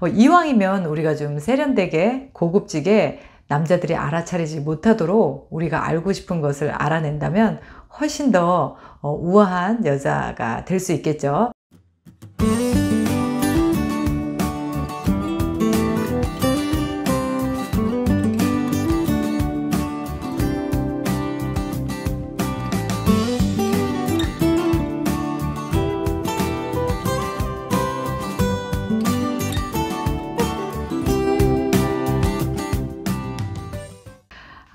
어, 이왕이면 우리가 좀 세련되게 고급지게 남자들이 알아차리지 못하도록 우리가 알고 싶은 것을 알아낸다면 훨씬 더 어, 우아한 여자가 될 수 있겠죠.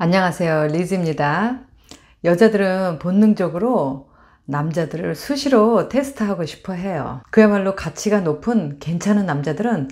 안녕하세요. 리즈입니다. 여자들은 본능적으로 남자들을 수시로 테스트하고 싶어 해요. 그야말로 가치가 높은 괜찮은 남자들은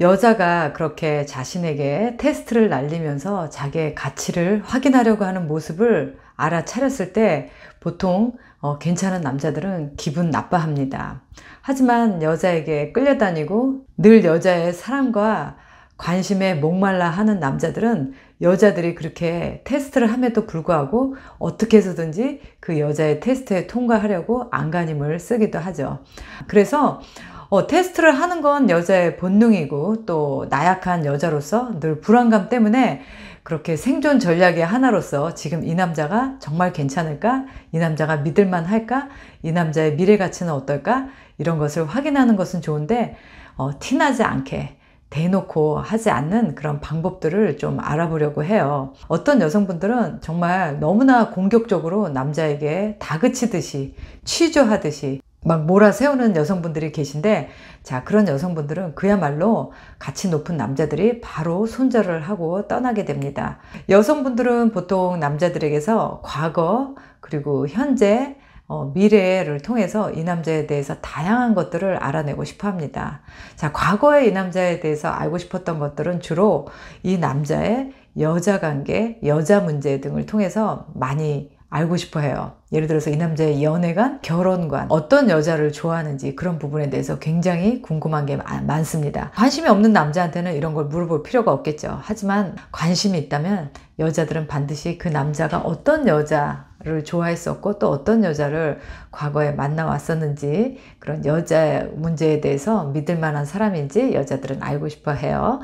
여자가 그렇게 자신에게 테스트를 날리면서 자기의 가치를 확인하려고 하는 모습을 알아차렸을 때 보통 어, 괜찮은 남자들은 기분 나빠합니다. 하지만 여자에게 끌려다니고 늘 여자의 사랑과 관심에 목말라 하는 남자들은 여자들이 그렇게 테스트를 함에도 불구하고 어떻게 해서든지 그 여자의 테스트에 통과하려고 안간힘을 쓰기도 하죠. 그래서 어, 테스트를 하는 건 여자의 본능이고 또 나약한 여자로서 늘 불안감 때문에 그렇게 생존 전략의 하나로서 지금 이 남자가 정말 괜찮을까? 이 남자가 믿을만 할까? 이 남자의 미래 가치는 어떨까? 이런 것을 확인하는 것은 좋은데 어, 티나지 않게 대놓고 하지 않는 그런 방법들을 좀 알아보려고 해요. 어떤 여성분들은 정말 너무나 공격적으로 남자에게 다그치듯이 취조하듯이 막 몰아세우는 여성분들이 계신데 자 그런 여성분들은 그야말로 가치 높은 남자들이 바로 손절을 하고 떠나게 됩니다 여성분들은 보통 남자들에게서 과거 그리고 현재 어, 미래를 통해서 이 남자에 대해서 다양한 것들을 알아내고 싶어 합니다. 자, 과거의 이 남자에 대해서 알고 싶었던 것들은 주로 이 남자의 여자 관계, 여자 문제 등을 통해서 많이 알고 싶어 해요. 예를 들어서 이 남자의 연애관, 결혼관, 어떤 여자를 좋아하는지 그런 부분에 대해서 굉장히 궁금한 게 많습니다. 관심이 없는 남자한테는 이런 걸 물어볼 필요가 없겠죠. 하지만 관심이 있다면 여자들은 반드시 그 남자가 어떤 여자를 좋아했었고 또 어떤 여자를 과거에 만나왔었는지 그런 여자 의 문제에 대해서 믿을 만한 사람인지 여자들은 알고 싶어 해요.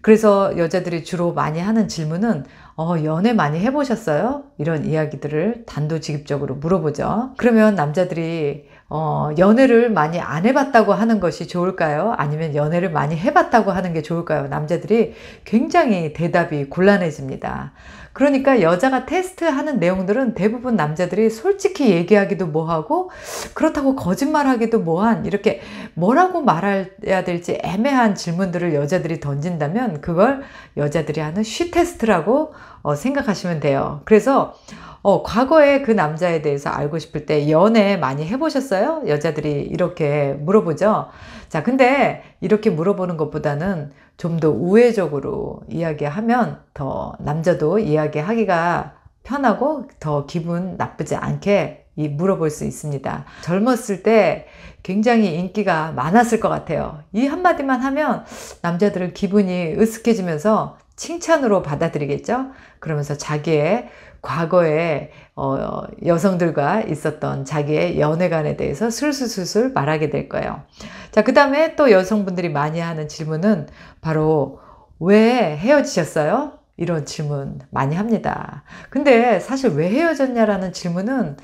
그래서 여자들이 주로 많이 하는 질문은 어, 연애 많이 해보셨어요? 이런 이야기들을 단도직입적으로 물어보죠. 그러면 남자들이 어, 연애를 많이 안 해봤다고 하는 것이 좋을까요? 아니면 연애를 많이 해봤다고 하는 게 좋을까요? 남자들이 굉장히 대답이 곤란해집니다. 그러니까 여자가 테스트하는 내용들은 대부분 남자들이 솔직히 얘기하기도 뭐하고 그렇다고 거짓말하기도 뭐한 이렇게 뭐라고 말해야 될지 애매한 질문들을 여자들이 던진다면 그걸 여자들이 하는 쉬 테스트라고 어, 생각하시면 돼요. 그래서 어, 과거에 그 남자에 대해서 알고 싶을 때 연애 많이 해보셨어요? 여자들이 이렇게 물어보죠. 자, 근데 이렇게 물어보는 것보다는 좀 더 우회적으로 이야기하면 더 남자도 이야기하기가 편하고 더 기분 나쁘지 않게 이 물어볼 수 있습니다. 젊었을 때 굉장히 인기가 많았을 것 같아요. 이 한마디만 하면 남자들은 기분이 으쓱해지면서 칭찬으로 받아들이겠죠? 그러면서 자기의 과거에 어, 여성들과 있었던 자기의 연애관에 대해서 술술술술 말하게 될 거예요. 자, 그 다음에 또 여성분들이 많이 하는 질문은 바로 왜 헤어지셨어요? 이런 질문 많이 합니다. 근데 사실 왜 헤어졌냐라는 질문은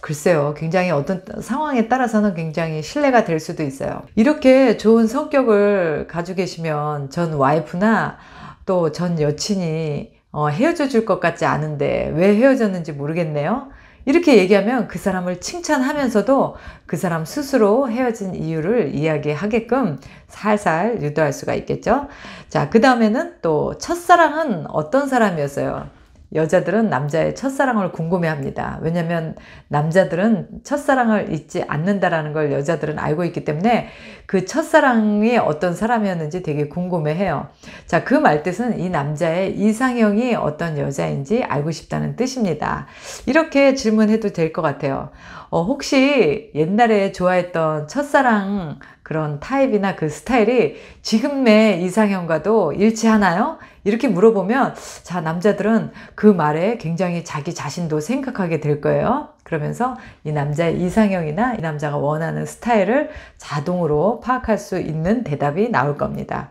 글쎄요, 굉장히 어떤 상황에 따라서는 굉장히 신뢰가 될 수도 있어요. 이렇게 좋은 성격을 가지고 계시면 전 와이프나 또전 여친이 어, 헤어져 줄 것 같지 않은데 왜 헤어졌는지 모르겠네요. 이렇게 얘기하면 그 사람을 칭찬하면서도 그 사람 스스로 헤어진 이유를 이야기하게끔 살살 유도할 수가 있겠죠. 자, 그 다음에는 또 첫사랑은 어떤 사람이었어요? 여자들은 남자의 첫사랑을 궁금해합니다. 왜냐하면 남자들은 첫사랑을 잊지 않는다라는 걸 여자들은 알고 있기 때문에 그 첫사랑이 어떤 사람이었는지 되게 궁금해해요. 자, 그 말뜻은 이 남자의 이상형이 어떤 여자인지 알고 싶다는 뜻입니다. 이렇게 질문해도 될 것 같아요. 어, 혹시 옛날에 좋아했던 첫사랑 그런 타입이나 그 스타일이 지금의 이상형과도 일치하나요? 이렇게 물어보면 자 남자들은 그 말에 굉장히 자기 자신도 생각하게 될 거예요. 그러면서 이 남자의 이상형이나 이 남자가 원하는 스타일을 자동으로 파악할 수 있는 대답이 나올 겁니다.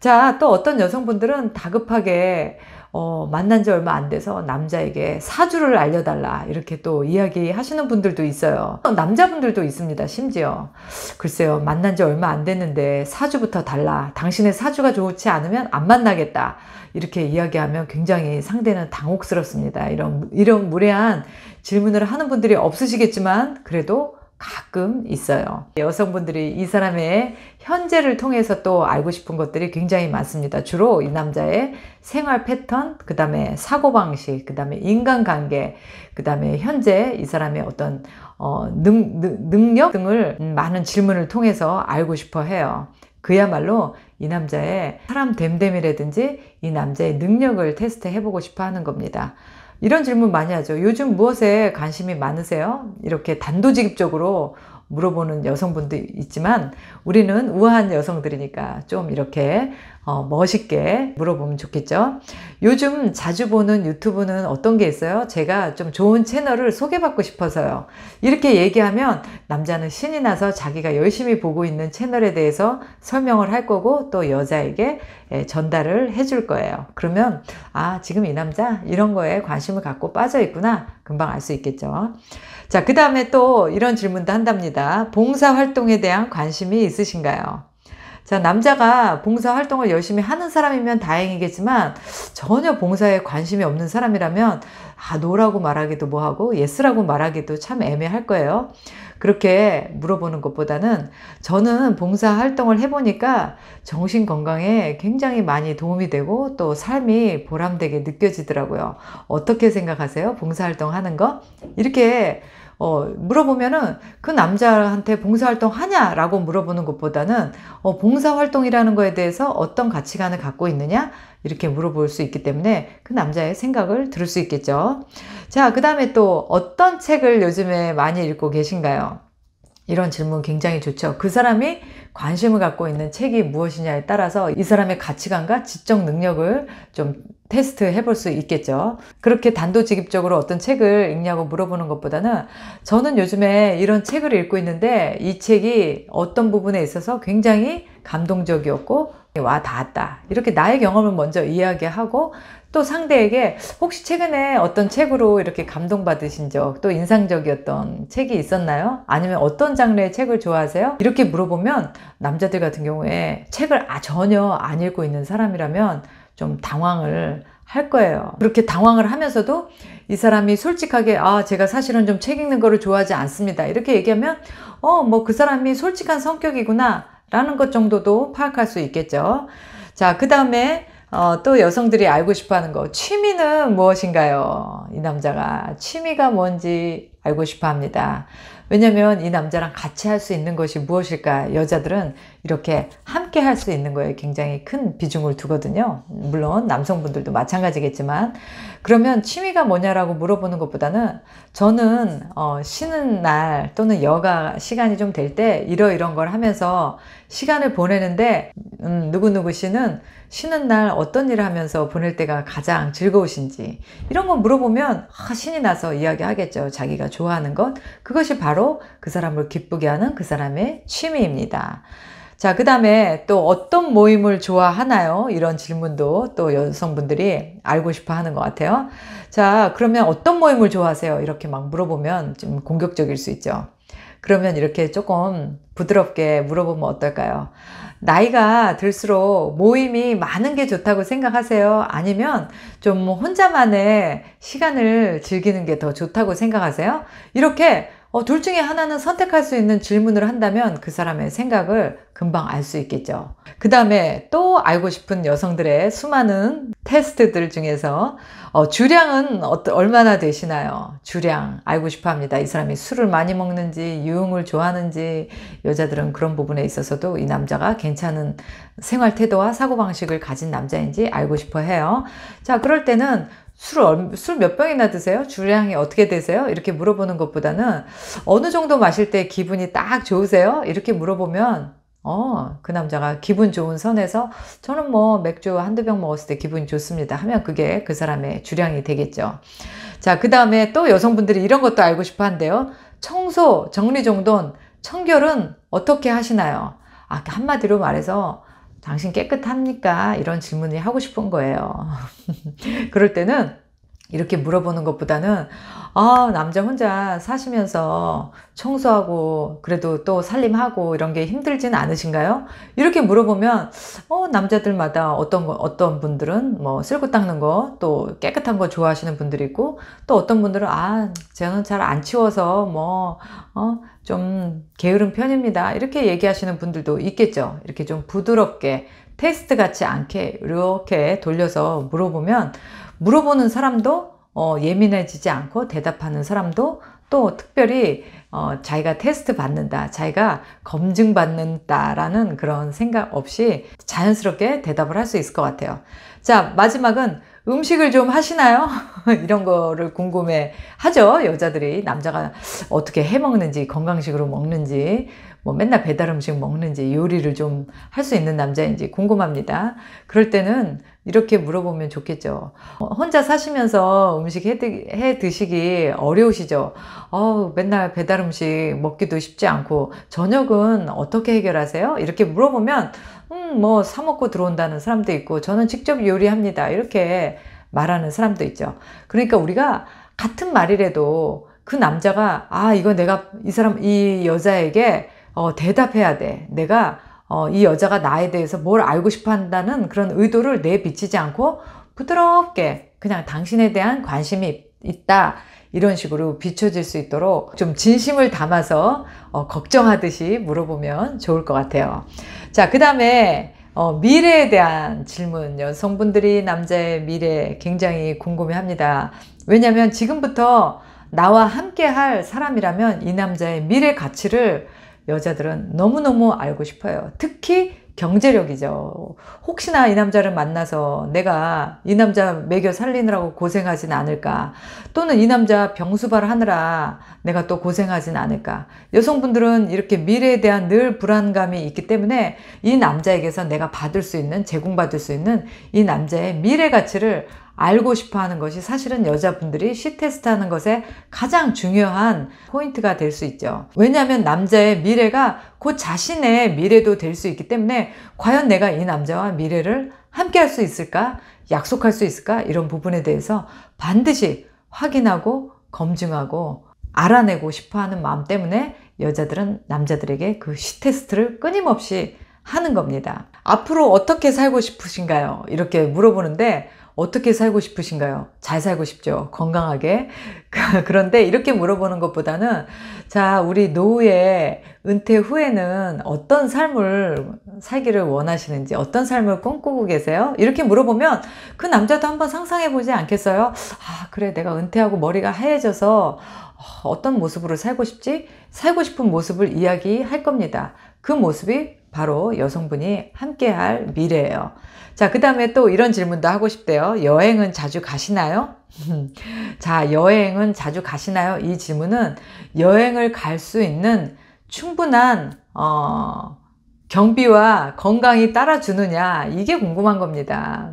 자, 또 어떤 여성분들은 다급하게 어, 만난 지 얼마 안 돼서 남자에게 사주를 알려달라 이렇게 또 이야기하시는 분들도 있어요. 남자분들도 있습니다. 심지어 글쎄요 만난 지 얼마 안 됐는데 사주부터 달라. 당신의 사주가 좋지 않으면 안 만나겠다. 이렇게 이야기하면 굉장히 상대는 당혹스럽습니다. 이런 이런 무례한 질문을 하는 분들이 없으시겠지만 그래도 가끔 있어요. 여성분들이 이 사람의 현재를 통해서 또 알고 싶은 것들이 굉장히 많습니다. 주로 이 남자의 생활 패턴, 그 다음에 사고방식, 그 다음에 인간관계, 그 다음에 현재 이 사람의 어떤 어, 능, 능, 능력 등을 많은 질문을 통해서 알고 싶어 해요. 그야말로 이 남자의 사람 됨됨이라든지 이 남자의 능력을 테스트해 보고 싶어 하는 겁니다. 이런 질문 많이 하죠. 요즘 무엇에 관심이 많으세요? 이렇게 단도직입적으로 물어보는 여성분도 있지만 우리는 우아한 여성들이니까 좀 이렇게 어, 멋있게 물어보면 좋겠죠. 요즘 자주 보는 유튜브는 어떤 게 있어요? 제가 좀 좋은 채널을 소개받고 싶어서요. 이렇게 얘기하면 남자는 신이 나서 자기가 열심히 보고 있는 채널에 대해서 설명을 할 거고 또 여자에게 예, 전달을 해 줄 거예요. 그러면 아 지금 이 남자 이런 거에 관심을 갖고 빠져 있구나 금방 알 수 있겠죠. 자, 그 다음에 또 이런 질문도 한답니다. 봉사활동에 대한 관심이 있으신가요? 자, 남자가 봉사 활동을 열심히 하는 사람이면 다행이겠지만 전혀 봉사에 관심이 없는 사람이라면 아, 노라고 말하기도 뭐하고 예스라고 말하기도 참 애매할 거예요. 그렇게 물어보는 것보다는 저는 봉사 활동을 해보니까 정신 건강에 굉장히 많이 도움이 되고 또 삶이 보람되게 느껴지더라고요. 어떻게 생각하세요? 봉사 활동 하는 거? 이렇게 어, 물어보면은 그 남자한테 봉사활동 하냐라고 물어보는 것보다는 어, 봉사활동이라는 거에 대해서 어떤 가치관을 갖고 있느냐 이렇게 물어볼 수 있기 때문에 그 남자의 생각을 들을 수 있겠죠. 자, 그 다음에 또 어떤 책을 요즘에 많이 읽고 계신가요? 이런 질문 굉장히 좋죠. 그 사람이 관심을 갖고 있는 책이 무엇이냐에 따라서 이 사람의 가치관과 지적 능력을 좀 테스트 해볼 수 있겠죠. 그렇게 단도직입적으로 어떤 책을 읽냐고 물어보는 것보다는 저는 요즘에 이런 책을 읽고 있는데 이 책이 어떤 부분에 있어서 굉장히 감동적이었고 와 닿았다. 이렇게 나의 경험을 먼저 이야기하고 또 상대에게 혹시 최근에 어떤 책으로 이렇게 감동받으신 적 또 인상적이었던 책이 있었나요? 아니면 어떤 장르의 책을 좋아하세요? 이렇게 물어보면 남자들 같은 경우에 책을 아, 전혀 안 읽고 있는 사람이라면 좀 당황을 할 거예요. 그렇게 당황을 하면서도 이 사람이 솔직하게 아 제가 사실은 좀 책 읽는 거를 좋아하지 않습니다. 이렇게 얘기하면 어 뭐 그 사람이 솔직한 성격이구나 라는 것 정도도 파악할 수 있겠죠. 자 그 다음에 어, 또 여성들이 알고 싶어 하는 거 취미는 무엇인가요? 이 남자가 취미가 뭔지 알고 싶어 합니다. 왜냐면 이 남자랑 같이 할 수 있는 것이 무엇일까? 여자들은 이렇게 함께 할 수 있는 거에 굉장히 큰 비중을 두거든요. 물론 남성분들도 마찬가지겠지만 그러면 취미가 뭐냐라고 물어보는 것보다는 저는 어, 쉬는 날 또는 여가 시간이 좀 될 때 이러이런 걸 하면서 시간을 보내는데 음, 누구누구 씨는 쉬는 날 어떤 일을 하면서 보낼 때가 가장 즐거우신지 이런 거 물어보면 아, 신이 나서 이야기하겠죠. 자기가 좋아하는 것 그것이 바로 바로 그 사람을 기쁘게 하는 그 사람의 취미입니다. 자, 그 다음에 또 어떤 모임을 좋아하나요? 이런 질문도 또 여성분들이 알고 싶어 하는 것 같아요. 자, 그러면 어떤 모임을 좋아하세요? 이렇게 막 물어보면 좀 공격적일 수 있죠. 그러면 이렇게 조금 부드럽게 물어보면 어떨까요? 나이가 들수록 모임이 많은 게 좋다고 생각하세요? 아니면 좀 혼자만의 시간을 즐기는 게 더 좋다고 생각하세요? 이렇게 어, 둘 중에 하나는 선택할 수 있는 질문을 한다면 그 사람의 생각을 금방 알 수 있겠죠. 그 다음에 또 알고 싶은 여성들의 수많은 테스트들 중에서 어, 주량은 어 얼마나 되시나요? 주량 알고 싶어 합니다. 이 사람이 술을 많이 먹는지 유흥을 좋아하는지 여자들은 그런 부분에 있어서도 이 남자가 괜찮은 생활 태도와 사고방식을 가진 남자인지 알고 싶어 해요. 자 그럴 때는 술술몇 병이나 드세요? 주량이 어떻게 되세요? 이렇게 물어보는 것보다는 어느 정도 마실 때 기분이 딱 좋으세요? 이렇게 물어보면 어, 그 남자가 기분 좋은 선에서 저는 뭐 맥주 한두 병 먹었을 때 기분이 좋습니다 하면 그게 그 사람의 주량이 되겠죠. 자, 그 다음에 또 여성분들이 이런 것도 알고 싶어 한데요. 청소, 정리정돈, 청결은 어떻게 하시나요? 아, 한마디로 말해서 당신 깨끗합니까? 이런 질문이 하고 싶은 거예요. 그럴 때는 이렇게 물어보는 것보다는 아 남자 혼자 사시면서 청소하고 그래도 또 살림하고 이런 게 힘들진 않으신가요? 이렇게 물어보면 어 남자들마다 어떤 거, 어떤 분들은 뭐 쓸고 닦는 거 또 깨끗한 거 좋아하시는 분들이 있고 또 어떤 분들은 아 저는 잘 안 치워서 뭐어좀 게으른 편입니다 이렇게 얘기하시는 분들도 있겠죠. 이렇게 좀 부드럽게 테스트 같지 않게 이렇게 돌려서 물어보면 물어보는 사람도 어, 예민해지지 않고 대답하는 사람도 또 특별히 어, 자기가 테스트 받는다, 자기가 검증 받는다라는 그런 생각 없이 자연스럽게 대답을 할 수 있을 것 같아요. 자, 마지막은 음식을 좀 하시나요? 이런 거를 궁금해 하죠. 여자들이 남자가 어떻게 해 먹는지 건강식으로 먹는지 뭐 맨날 배달 음식 먹는지 요리를 좀 할 수 있는 남자인지 궁금합니다. 그럴 때는 이렇게 물어보면 좋겠죠. 어, 혼자 사시면서 음식 해, 드, 시기 어려우시죠? 어 맨날 배달 음식 먹기도 쉽지 않고, 저녁은 어떻게 해결하세요? 이렇게 물어보면, 음, 뭐, 사먹고 들어온다는 사람도 있고, 저는 직접 요리합니다. 이렇게 말하는 사람도 있죠. 그러니까 우리가 같은 말이라도 그 남자가, 아, 이거 내가 이 사람, 이 여자에게 어, 대답해야 돼. 내가 어, 이 여자가 나에 대해서 뭘 알고 싶어 한다는 그런 의도를 내비치지 않고 부드럽게 그냥 당신에 대한 관심이 있다. 이런 식으로 비춰질 수 있도록 좀 진심을 담아서 어, 걱정하듯이 물어보면 좋을 것 같아요. 자, 그 다음에 어, 미래에 대한 질문. 여성분들이 남자의 미래 굉장히 궁금해 합니다. 왜냐면 지금부터 나와 함께 할 사람이라면 이 남자의 미래 가치를 여자들은 너무너무 알고 싶어요. 특히 경제력이죠. 혹시나 이 남자를 만나서 내가 이 남자 매겨 살리느라고 고생하진 않을까. 또는 이 남자 병수발하느라 내가 또 고생하진 않을까. 여성분들은 이렇게 미래에 대한 늘 불안감이 있기 때문에 이 남자에게서 내가 받을 수 있는, 제공받을 수 있는 이 남자의 미래 가치를 알고 싶어 하는 것이 사실은 여자분들이 시 테스트 하는 것에 가장 중요한 포인트가 될 수 있죠. 왜냐하면 남자의 미래가 곧 자신의 미래도 될 수 있기 때문에 과연 내가 이 남자와 미래를 함께 할 수 있을까? 약속할 수 있을까? 이런 부분에 대해서 반드시 확인하고 검증하고 알아내고 싶어 하는 마음 때문에 여자들은 남자들에게 그 시 테스트를 끊임없이 하는 겁니다. 앞으로 어떻게 살고 싶으신가요? 이렇게 물어보는데 어떻게 살고 싶으신가요? 잘 살고 싶죠. 건강하게. 그런데 이렇게 물어보는 것보다는 자, 우리 노후에 은퇴 후에는 어떤 삶을 살기를 원하시는지, 어떤 삶을 꿈꾸고 계세요? 이렇게 물어보면 그 남자도 한번 상상해 보지 않겠어요? 아, 그래. 내가 은퇴하고 머리가 하얘져서 어, 어떤 모습으로 살고 싶지? 살고 싶은 모습을 이야기할 겁니다. 그 모습이 바로 여성분이 함께 할 미래예요. 자, 그 다음에 또 이런 질문도 하고 싶대요. 여행은 자주 가시나요? 자, 여행은 자주 가시나요? 이 질문은 여행을 갈 수 있는 충분한, 어, 경비와 건강이 따라주느냐, 이게 궁금한 겁니다.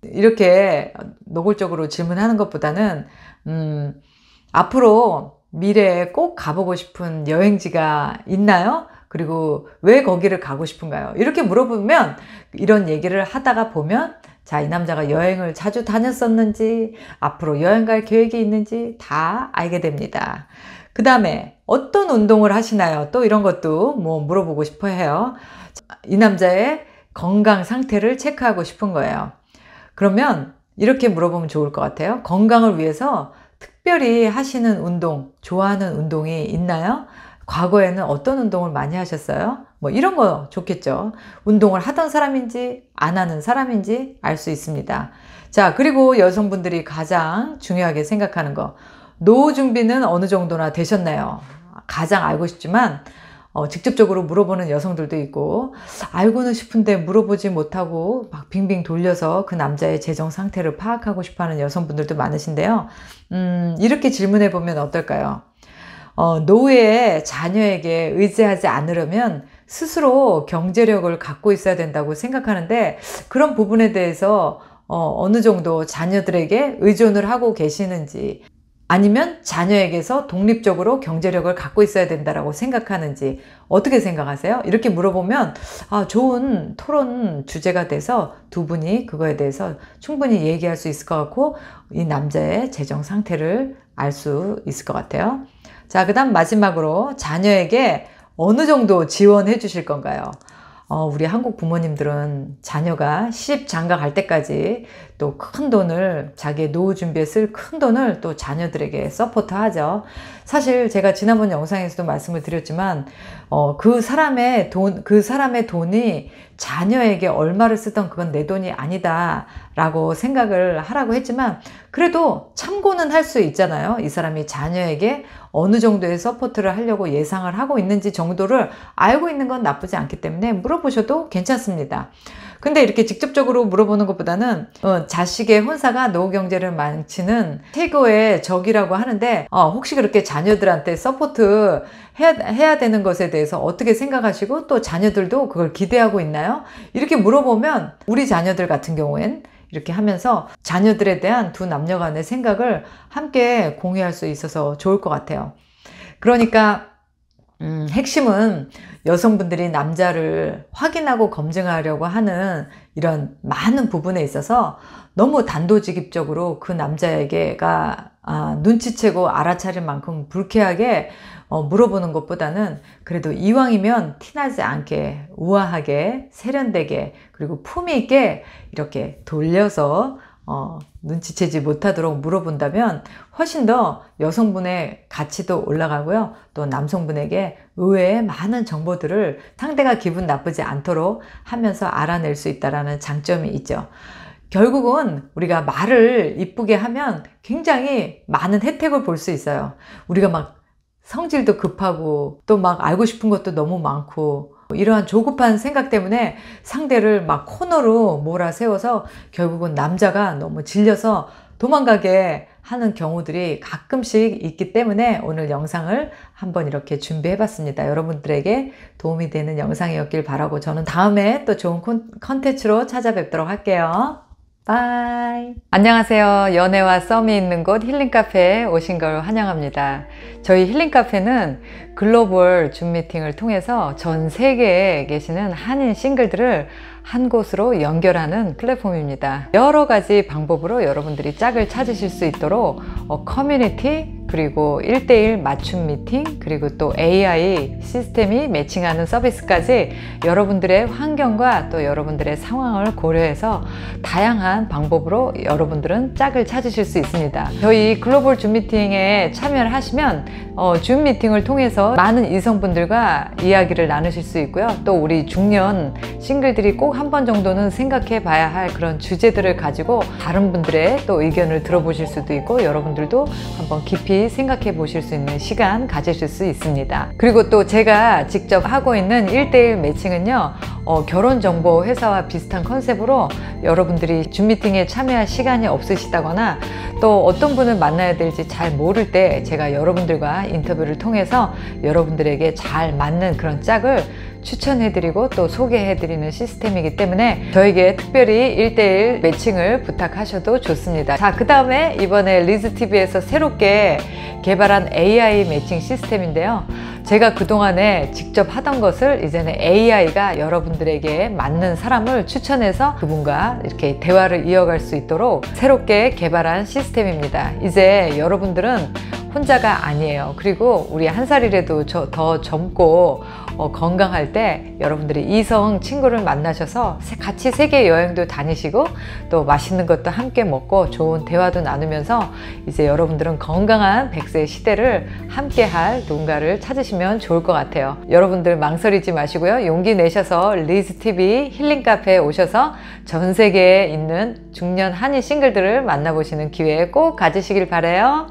이렇게 노골적으로 질문하는 것보다는, 음, 앞으로 미래에 꼭 가보고 싶은 여행지가 있나요? 그리고 왜 거기를 가고 싶은가요? 이렇게 물어보면 이런 얘기를 하다가 보면 자, 이 남자가 여행을 자주 다녔었는지 앞으로 여행 갈 계획이 있는지 다 알게 됩니다. 그 다음에 어떤 운동을 하시나요? 또 이런 것도 뭐 물어보고 싶어 해요. 이 남자의 건강 상태를 체크하고 싶은 거예요. 그러면 이렇게 물어보면 좋을 것 같아요. 건강을 위해서 특별히 하시는 운동, 좋아하는 운동이 있나요? 과거에는 어떤 운동을 많이 하셨어요? 뭐 이런 거 좋겠죠. 운동을 하던 사람인지 안 하는 사람인지 알 수 있습니다. 자, 그리고 여성분들이 가장 중요하게 생각하는 거. 노후 준비는 어느 정도나 되셨나요? 가장 알고 싶지만 어, 직접적으로 물어보는 여성들도 있고 알고는 싶은데 물어보지 못하고 막 빙빙 돌려서 그 남자의 재정 상태를 파악하고 싶어하는 여성분들도 많으신데요. 음, 이렇게 질문해 보면 어떨까요? 어, 노후에 자녀에게 의지하지 않으려면 스스로 경제력을 갖고 있어야 된다고 생각하는데 그런 부분에 대해서 어, 어느 정도 자녀들에게 의존을 하고 계시는지 아니면 자녀에게서 독립적으로 경제력을 갖고 있어야 된다라고 생각하는지 어떻게 생각하세요? 이렇게 물어보면 아, 좋은 토론 주제가 돼서 두 분이 그거에 대해서 충분히 얘기할 수 있을 것 같고 이 남자의 재정 상태를 알 수 있을 것 같아요. 자, 그 다음 마지막으로 자녀에게 어느 정도 지원해 주실 건가요? 어, 우리 한국 부모님들은 자녀가 시집 장가 갈 때까지 또 큰 돈을 자기의 노후 준비에 쓸 큰 돈을 또 자녀들에게 서포트 하죠. 사실 제가 지난번 영상에서도 말씀을 드렸지만 어, 그 사람의 돈, 그 사람의 돈이 자녀에게 얼마를 쓰던 그건 내 돈이 아니다 라고 생각을 하라고 했지만 그래도 참고는 할 수 있잖아요. 이 사람이 자녀에게 어느 정도의 서포트를 하려고 예상을 하고 있는지 정도를 알고 있는 건 나쁘지 않기 때문에 물어보셔도 괜찮습니다. 근데 이렇게 직접적으로 물어보는 것보다는 어, 자식의 혼사가 노후 경제를 망치는 태고의 적이라고 하는데 어, 혹시 그렇게 자녀들한테 서포트 해야, 해야 되는 것에 대해서 어떻게 생각하시고 또 자녀들도 그걸 기대하고 있나요? 이렇게 물어보면 우리 자녀들 같은 경우엔 이렇게 하면서 자녀들에 대한 두 남녀 간의 생각을 함께 공유할 수 있어서 좋을 것 같아요. 그러니까 음, 핵심은 여성분들이 남자를 확인하고 검증하려고 하는 이런 많은 부분에 있어서 너무 단도직입적으로 그 남자에게가 아, 눈치채고 알아차릴 만큼 불쾌하게 어, 물어보는 것보다는 그래도 이왕이면 티나지 않게 우아하게 세련되게 그리고 품있게 위 이렇게 돌려서 어, 눈치채지 못하도록 물어본다면 훨씬 더 여성분의 가치도 올라가고요. 또 남성분에게 의외의 많은 정보들을 상대가 기분 나쁘지 않도록 하면서 알아낼 수있다는 장점이 있죠. 결국은 우리가 말을 이쁘게 하면 굉장히 많은 혜택을 볼 수 있어요. 우리가 막 성질도 급하고 또 막 알고 싶은 것도 너무 많고 뭐 이러한 조급한 생각 때문에 상대를 막 코너로 몰아세워서 결국은 남자가 너무 질려서 도망가게 하는 경우들이 가끔씩 있기 때문에 오늘 영상을 한번 이렇게 준비해 봤습니다. 여러분들에게 도움이 되는 영상이었길 바라고 저는 다음에 또 좋은 컨텐츠로 찾아뵙도록 할게요. 바이. 안녕하세요. 연애와 썸이 있는 곳 힐링 카페에 오신 걸 환영합니다. 저희 힐링 카페는 글로벌 줌 미팅을 통해서 전 세계에 계시는 한인 싱글들을 한 곳으로 연결하는 플랫폼입니다. 여러 가지 방법으로 여러분들이 짝을 찾으실 수 있도록 어, 커뮤니티 그리고 1대1 맞춤 미팅, 그리고 또 AI 시스템이 매칭하는 서비스까지 여러분들의 환경과 또 여러분들의 상황을 고려해서 다양한 방법으로 여러분들은 짝을 찾으실 수 있습니다. 저희 글로벌 줌 미팅에 참여를 하시면 어, 줌 미팅을 통해서 많은 이성분들과 이야기를 나누실 수 있고요. 또 우리 중년 싱글들이 꼭 한 번 정도는 생각해 봐야 할 그런 주제들을 가지고 다른 분들의 또 의견을 들어보실 수도 있고 여러분들도 한번 깊이 생각해 보실 수 있는 시간 가지실 수 있습니다. 그리고 또 제가 직접 하고 있는 1대1 매칭은요. 어, 결혼정보 회사와 비슷한 컨셉으로 여러분들이 줌미팅에 참여할 시간이 없으시다거나 또 어떤 분을 만나야 될지 잘 모를 때 제가 여러분들과 인터뷰를 통해서 여러분들에게 잘 맞는 그런 짝을 추천해드리고 또 소개해드리는 시스템이기 때문에 저에게 특별히 1대1 매칭을 부탁하셔도 좋습니다. 자, 그 다음에 이번에 리즈TV에서 새롭게 개발한 AI 매칭 시스템인데요. 제가 그동안에 직접 하던 것을 이제는 AI가 여러분들에게 맞는 사람을 추천해서 그분과 이렇게 대화를 이어갈 수 있도록 새롭게 개발한 시스템입니다. 이제 여러분들은 혼자가 아니에요. 그리고 우리 한 살이라도 더 젊고 어, 건강할 때 여러분들이 이성 친구를 만나셔서 같이 세계 여행도 다니시고 또 맛있는 것도 함께 먹고 좋은 대화도 나누면서 이제 여러분들은 건강한 백세 시대를 함께 할 누군가를 찾으시면 좋을 것 같아요. 여러분들 망설이지 마시고요. 용기 내셔서 리즈TV 힐링 카페에 오셔서 전 세계에 있는 중년 한인 싱글들을 만나보시는 기회 꼭 가지시길 바래요.